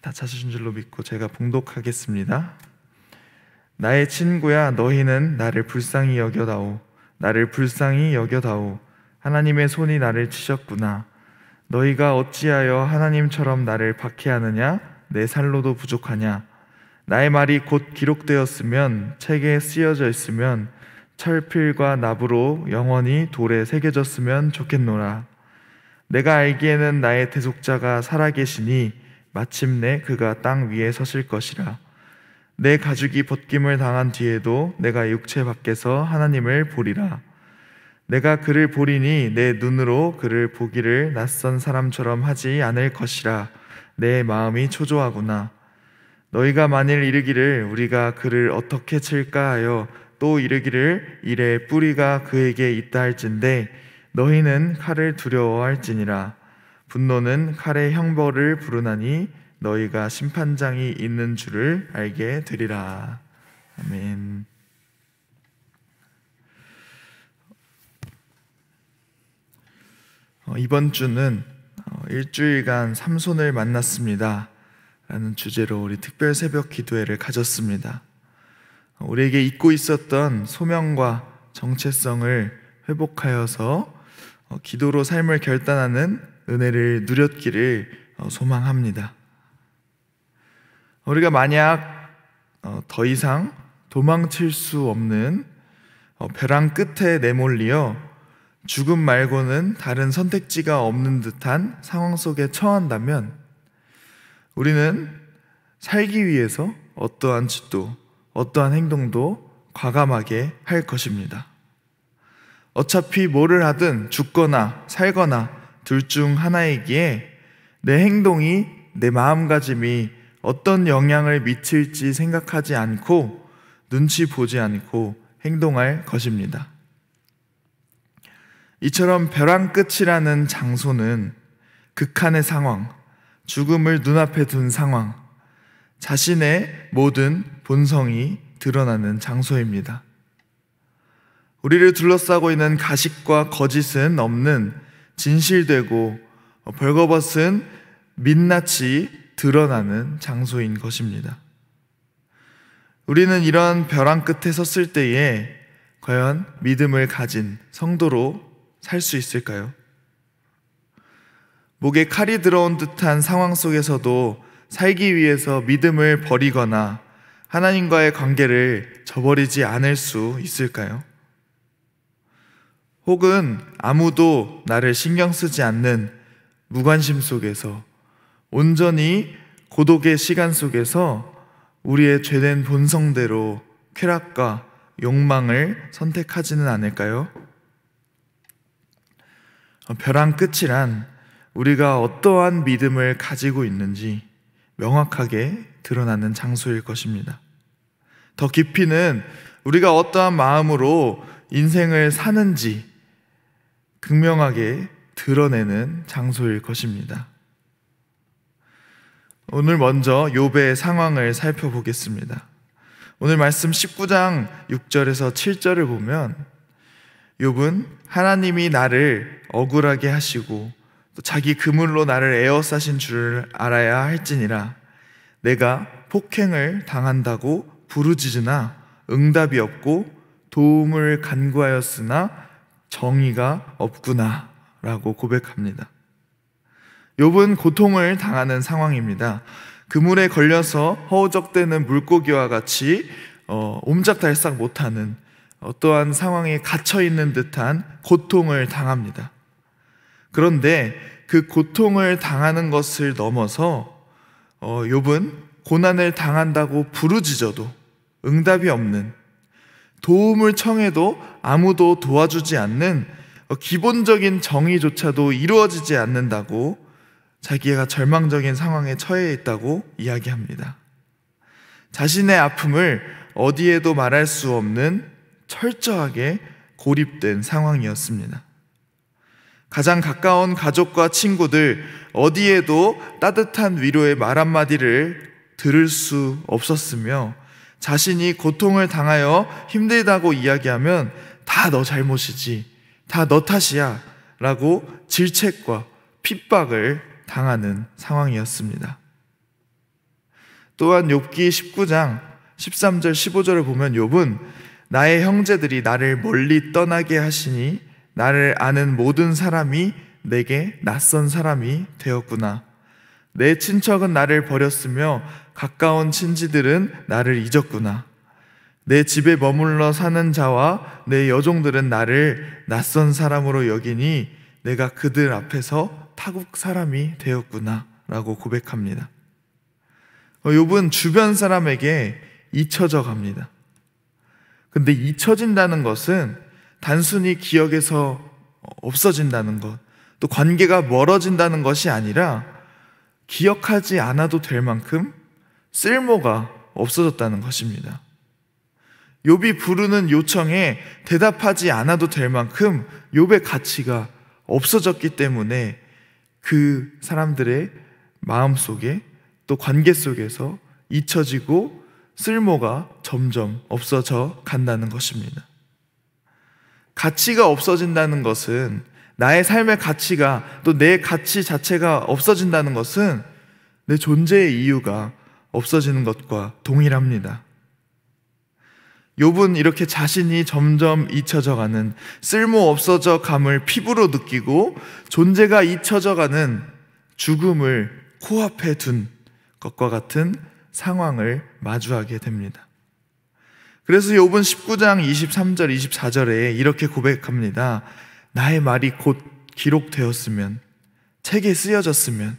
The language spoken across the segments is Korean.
다 찾으신 줄로 믿고 제가 봉독하겠습니다. 나의 친구야 너희는 나를 불쌍히 여겨다오 나를 불쌍히 여겨다오 하나님의 손이 나를 치셨구나 너희가 어찌하여 하나님처럼 나를 박해하느냐 내 살로도 부족하냐 나의 말이 곧 기록되었으면 책에 쓰여져 있으면 철필과 납으로 영원히 돌에 새겨졌으면 좋겠노라 내가 알기에는 나의 대속자가 살아계시니 마침내 그가 땅 위에 서실 것이라. 내 가죽이 벗김을 당한 뒤에도 내가 육체 밖에서 하나님을 보리라. 내가 그를 보리니 내 눈으로 그를 보기를 낯선 사람처럼 하지 않을 것이라. 내 마음이 초조하구나. 너희가 만일 이르기를 우리가 그를 어떻게 칠까 하여 또 이르기를 이래 뿌리가 그에게 있다 할진데 너희는 칼을 두려워할지니라. 분노는 칼의 형벌을 부르나니 너희가 심판장이 있는 줄을 알게 되리라. 아멘. 어, 이번 주는 어, 일주일간 삼손을 만났습니다. 라는 주제로 우리 특별 새벽 기도회를 가졌습니다. 어, 우리에게 잊고 있었던 소명과 정체성을 회복하여서 기도로 삶을 결단하는 은혜를 누렸기를 어, 소망합니다. 우리가 만약 어, 더 이상 도망칠 수 없는 어, 벼랑 끝에 내몰리어 죽음 말고는 다른 선택지가 없는 듯한 상황 속에 처한다면 우리는 살기 위해서 어떠한 짓도 어떠한 행동도 과감하게 할 것입니다. 어차피 뭐를 하든 죽거나 살거나 둘중 하나이기에 내 행동이 내 마음가짐이 어떤 영향을 미칠지 생각하지 않고 눈치 보지 않고 행동할 것입니다. 이처럼 벼랑 끝이라는 장소는 극한의 상황, 죽음을 눈앞에 둔 상황, 자신의 모든 본성이 드러나는 장소입니다. 우리를 둘러싸고 있는 가식과 거짓은 없는 진실되고 어, 벌거벗은 민낯이 드러나는 장소인 것입니다. 우리는 이런 벼랑 끝에 섰을 때에 과연 믿음을 가진 성도로 살 수 있을까요? 목에 칼이 들어온 듯한 상황 속에서도 살기 위해서 믿음을 버리거나 하나님과의 관계를 저버리지 않을 수 있을까요? 혹은 아무도 나를 신경 쓰지 않는 무관심 속에서 온전히 고독의 시간 속에서 우리의 죄된 본성대로 쾌락과 욕망을 선택하지는 않을까요? 어, 벼랑 끝이란 우리가 어떠한 믿음을 가지고 있는지 명확하게 드러나는 장소일 것입니다. 더 깊이는 우리가 어떠한 마음으로 인생을 사는지 극명하게 드러내는 장소일 것입니다. 오늘 먼저 요배의 상황을 살펴보겠습니다. 오늘 말씀 19장 6절에서 7절을 보면 욥은 하나님이 나를 억울하게 하시고 또 자기 그물로 나를 에어싸신 줄 알아야 할지니라 내가 폭행을 당한다고 부르짖으나 응답이 없고 도움을 간구하였으나 정의가 없구나라고 고백합니다. 욥은 고통을 당하는 상황입니다. 그물에 걸려서 허우적대는 물고기와 같이 어, 옴짝달싹 못하는 어떠한 상황에 갇혀 있는 듯한 고통을 당합니다. 그런데 그 고통을 당하는 것을 넘어서 어, 욥은 어, 고난을 당한다고 부르짖어도 응답이 없는 도움을 청해도 아무도 도와주지 않는 기본적인 정의조차도 이루어지지 않는다고 자기가 절망적인 상황에 처해 있다고 이야기합니다. 자신의 아픔을 어디에도 말할 수 없는 철저하게 고립된 상황이었습니다. 가장 가까운 가족과 친구들 어디에도 따뜻한 위로의 말 한마디를 들을 수 없었으며 자신이 고통을 당하여 힘들다고 이야기하면 다 너 잘못이지, 다 너 탓이야 라고 질책과 핍박을 당하는 상황이었습니다. 또한 욥기 19장 13절 15절을 보면 욥은 나의 형제들이 나를 멀리 떠나게 하시니 나를 아는 모든 사람이 내게 낯선 사람이 되었구나 내 친척은 나를 버렸으며 가까운 친지들은 나를 잊었구나. 내 집에 머물러 사는 자와 내 여종들은 나를 낯선 사람으로 여기니 내가 그들 앞에서 타국 사람이 되었구나. 라고 고백합니다. 어, 욥은 주변 사람에게 잊혀져 갑니다. 근데 잊혀진다는 것은 단순히 기억에서 없어진다는 것, 또 관계가 멀어진다는 것이 아니라 기억하지 않아도 될 만큼 쓸모가 없어졌다는 것입니다. 욥이 부르는 요청에 대답하지 않아도 될 만큼 욥의 가치가 없어졌기 때문에 그 사람들의 마음 속에 또 관계 속에서 잊혀지고 쓸모가 점점 없어져 간다는 것입니다. 가치가 없어진다는 것은 나의 삶의 가치가 또 내 가치 자체가 없어진다는 것은 내 존재의 이유가 없어지는 것과 동일합니다. 욥은 이렇게 자신이 점점 잊혀져가는 쓸모 없어져 감을 피부로 느끼고 존재가 잊혀져가는 죽음을 코앞에 둔 것과 같은 상황을 마주하게 됩니다. 그래서 욥은 19장 23절 24절에 이렇게 고백합니다. 나의 말이 곧 기록되었으면 책에 쓰여졌으면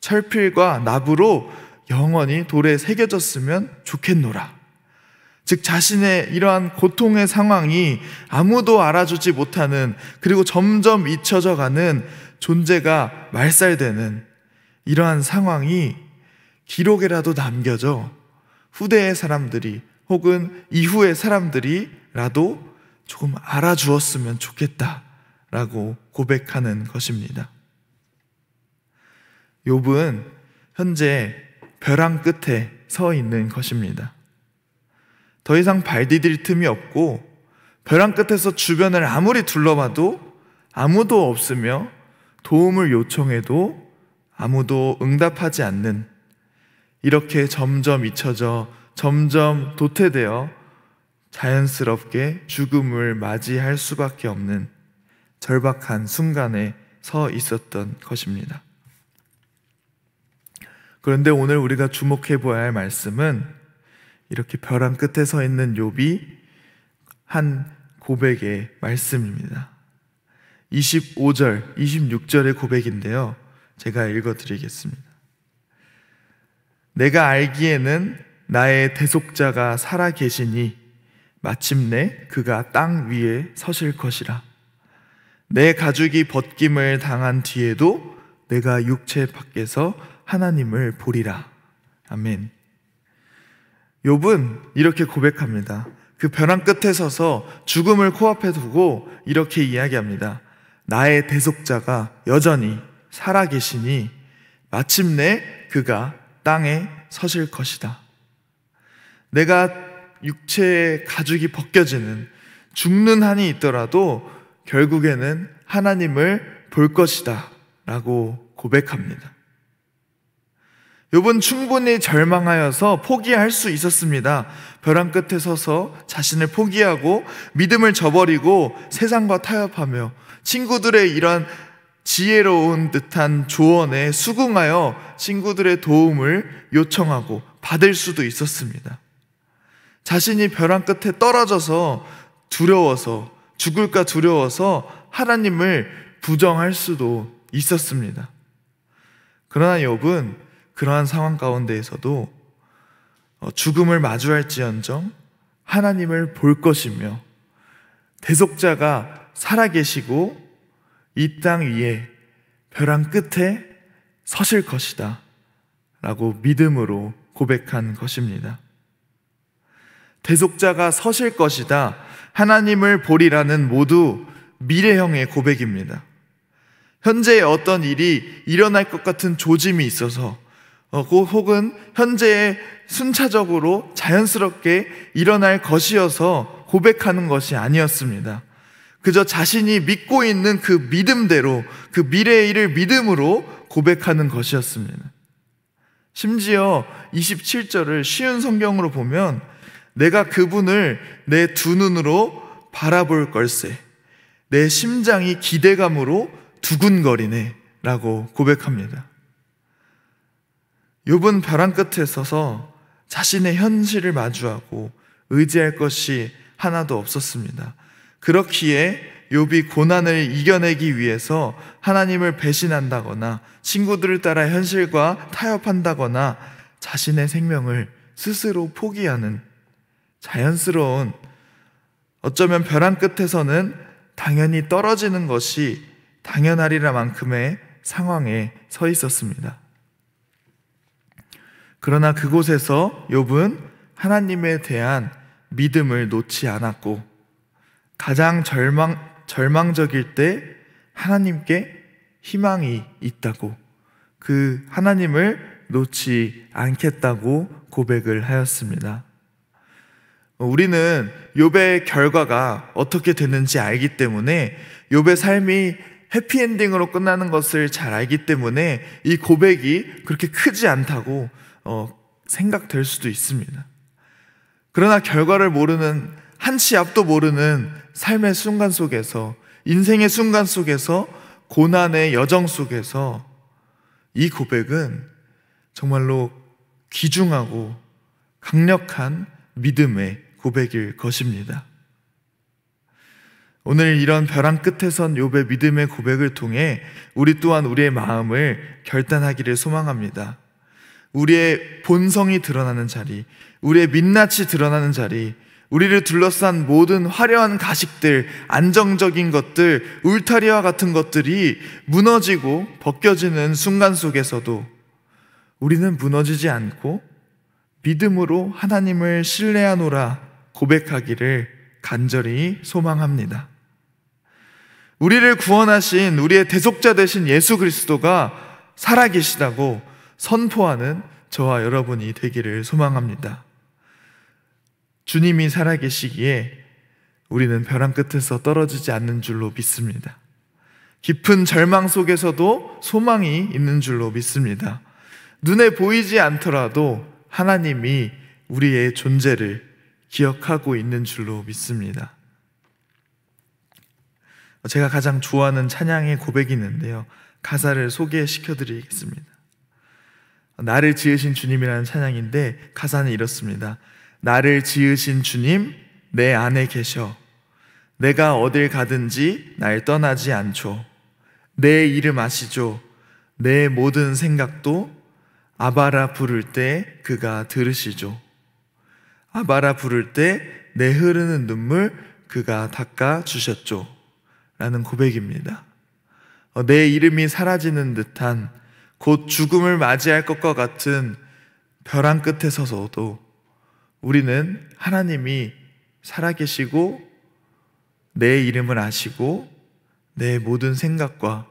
철필과 나부로 영원히 돌에 새겨졌으면 좋겠노라. 즉 자신의 이러한 고통의 상황이 아무도 알아주지 못하는 그리고 점점 잊혀져 가는 존재가 말살되는 이러한 상황이 기록에라도 남겨져 후대의 사람들이 혹은 이후의 사람들이라도 조금 알아주었으면 좋겠다. 라고 고백하는 것입니다. 욥은 현재 벼랑 끝에 서 있는 것입니다. 더 이상 발디딜 틈이 없고 벼랑 끝에서 주변을 아무리 둘러봐도 아무도 없으며 도움을 요청해도 아무도 응답하지 않는 이렇게 점점 잊혀져 점점 도태되어 자연스럽게 죽음을 맞이할 수밖에 없는 절박한 순간에 서 있었던 것입니다. 그런데 오늘 우리가 주목해 보아야 할 말씀은 이렇게 벼랑 끝에 서 있는 욥이 한 고백의 말씀입니다. 25절, 26절의 고백인데요. 제가 읽어 드리겠습니다. 내가 알기에는 나의 대속자가 살아 계시니 마침내 그가 땅 위에 서실 것이라. 내 가죽이 벗김을 당한 뒤에도 내가 육체 밖에서 하나님을 보리라. 아멘. 욥은 이렇게 고백합니다. 그 벼랑 끝에 서서 죽음을 코앞에 두고 이렇게 이야기합니다. 나의 대속자가 여전히 살아계시니 마침내 그가 땅에 서실 것이다. 내가 육체의 가죽이 벗겨지는 죽는 한이 있더라도 결국에는 하나님을 볼 것이다 라고 고백합니다. 욥은 충분히 절망하여서 포기할 수 있었습니다. 벼랑 끝에 서서 자신을 포기하고 믿음을 저버리고 세상과 타협하며 친구들의 이런 지혜로운 듯한 조언에 수긍하여 친구들의 도움을 요청하고 받을 수도 있었습니다. 자신이 벼랑 끝에 떨어져서 두려워서 죽을까 두려워서 하나님을 부정할 수도 있었습니다. 그러나 욥은 그러한 상황 가운데에서도 어, 죽음을 마주할지언정 하나님을 볼 것이며 대속자가 살아계시고 이 땅 위에 벼랑 끝에 서실 것이다. 라고 믿음으로 고백한 것입니다. 대속자가 서실 것이다. 하나님을 보리라는 모두 미래형의 고백입니다. 현재의 어떤 일이 일어날 것 같은 조짐이 있어서 어, 혹은 현재의 순차적으로 자연스럽게 일어날 것이어서 고백하는 것이 아니었습니다. 그저 자신이 믿고 있는 그 믿음대로 그 미래의 일을 믿음으로 고백하는 것이었습니다. 심지어 27절을 쉬운 성경으로 보면 내가 그분을 내 두 눈으로 바라볼 걸세. 내 심장이 기대감으로 두근거리네. 라고 고백합니다. 욥은 벼랑 끝에 서서 자신의 현실을 마주하고 의지할 것이 하나도 없었습니다. 그렇기에 욥이 고난을 이겨내기 위해서 하나님을 배신한다거나 친구들을 따라 현실과 타협한다거나 자신의 생명을 스스로 포기하는 자연스러운 어쩌면 벼랑 끝에서는 당연히 떨어지는 것이 당연하리라만큼의 상황에 서 있었습니다. 그러나 그곳에서 욥은 하나님에 대한 믿음을 놓지 않았고 가장 절망 절망적일 때 하나님께 희망이 있다고 그 하나님을 놓지 않겠다고 고백을 하였습니다. 우리는 욥의 결과가 어떻게 되는지 알기 때문에 욥의 삶이 해피엔딩으로 끝나는 것을 잘 알기 때문에 이 고백이 그렇게 크지 않다고 어, 생각될 수도 있습니다. 그러나 결과를 모르는 한치 앞도 모르는 삶의 순간 속에서 인생의 순간 속에서 고난의 여정 속에서 이 고백은 정말로 귀중하고 강력한 믿음의 고백일 것입니다. 오늘 이런 벼랑 끝에선 욥의 믿음의 고백을 통해 우리 또한 우리의 마음을 결단하기를 소망합니다. 우리의 본성이 드러나는 자리, 우리의 민낯이 드러나는 자리, 우리를 둘러싼 모든 화려한 가식들, 안정적인 것들, 울타리와 같은 것들이 무너지고 벗겨지는 순간 속에서도 우리는 무너지지 않고 믿음으로 하나님을 신뢰하노라 고백하기를 간절히 소망합니다. 우리를 구원하신 우리의 대속자 되신 예수 그리스도가 살아계시다고 선포하는 저와 여러분이 되기를 소망합니다. 주님이 살아계시기에 우리는 벼랑 끝에서 떨어지지 않는 줄로 믿습니다. 깊은 절망 속에서도 소망이 있는 줄로 믿습니다. 눈에 보이지 않더라도 하나님이 우리의 존재를 기억하고 있는 줄로 믿습니다. 제가 가장 좋아하는 찬양의 고백이 있는데요. 가사를 소개시켜 드리겠습니다. 나를 지으신 주님이라는 찬양인데 가사는 이렇습니다. 나를 지으신 주님 내 안에 계셔. 내가 어딜 가든지 날 떠나지 않죠. 내 이름 아시죠. 내 모든 생각도 아바라 부를 때 그가 들으시죠. 아바라 부를 때 내 흐르는 눈물 그가 닦아 주셨죠. 라는 고백입니다. 어, 내 이름이 사라지는 듯한 곧 죽음을 맞이할 것과 같은 벼랑 끝에 서서도 우리는 하나님이 살아계시고 내 이름을 아시고 내 모든 생각과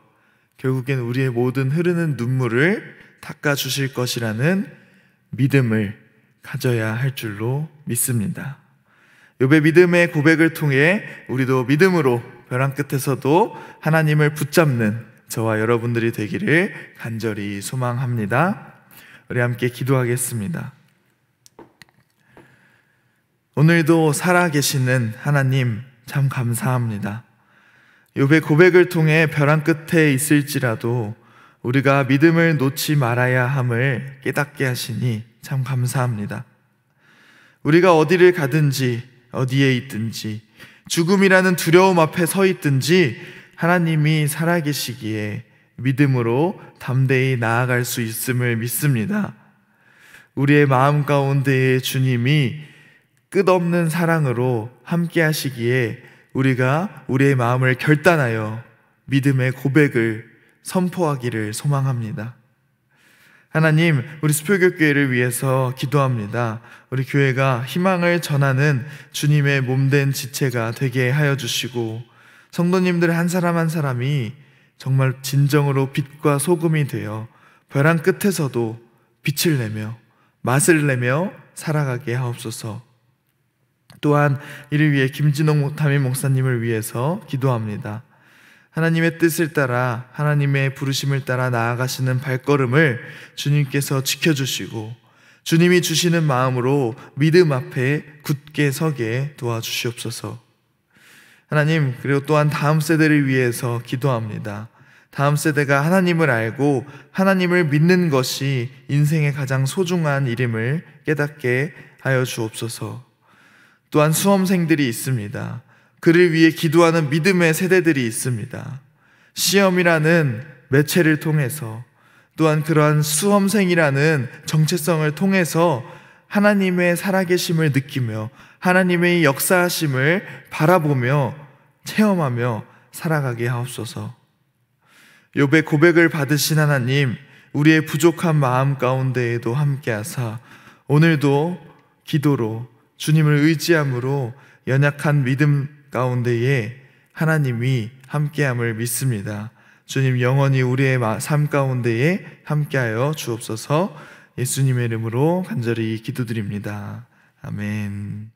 결국엔 우리의 모든 흐르는 눈물을 닦아 주실 것이라는 믿음을 가져야 할 줄로 믿습니다. 요배 믿음의 고백을 통해 우리도 믿음으로 벼랑 끝에서도 하나님을 붙잡는 저와 여러분들이 되기를 간절히 소망합니다. 우리 함께 기도하겠습니다. 오늘도 살아계시는 하나님 참 감사합니다. 요배 고백을 통해 벼랑 끝에 있을지라도 우리가 믿음을 놓지 말아야 함을 깨닫게 하시니 참 감사합니다. 우리가 어디를 가든지 어디에 있든지 죽음이라는 두려움 앞에 서 있든지 하나님이 살아계시기에 믿음으로 담대히 나아갈 수 있음을 믿습니다. 우리의 마음 가운데에 주님이 끝없는 사랑으로 함께 하시기에 우리가 우리의 마음을 결단하여 믿음의 고백을 선포하기를 소망합니다. 하나님, 우리 수표교 교회를 위해서 기도합니다. 우리 교회가 희망을 전하는 주님의 몸된 지체가 되게 하여 주시고 성도님들 한 사람 한 사람이 정말 진정으로 빛과 소금이 되어 벼랑 끝에서도 빛을 내며 맛을 내며 살아가게 하옵소서. 또한 이를 위해 김진홍 담임 목사님을 위해서 기도합니다. 하나님의 뜻을 따라 하나님의 부르심을 따라 나아가시는 발걸음을 주님께서 지켜주시고 주님이 주시는 마음으로 믿음 앞에 굳게 서게 도와주시옵소서. 하나님, 그리고 또한 다음 세대를 위해서 기도합니다. 다음 세대가 하나님을 알고 하나님을 믿는 것이 인생의 가장 소중한 일임을 깨닫게 하여 주옵소서. 또한 수험생들이 있습니다. 그를 위해 기도하는 믿음의 세대들이 있습니다. 시험이라는 매체를 통해서 또한 그러한 수험생이라는 정체성을 통해서 하나님의 살아계심을 느끼며 하나님의 역사하심을 바라보며 체험하며 살아가게 하옵소서. 욥의 고백을 받으신 하나님, 우리의 부족한 마음 가운데에도 함께하사 오늘도 기도로 주님을 의지함으로 연약한 믿음 가운데에 하나님이 함께함을 믿습니다. 주님 영원히 우리의 삶 가운데에 함께하여 주옵소서 예수님의 이름으로 간절히 기도드립니다. 아멘.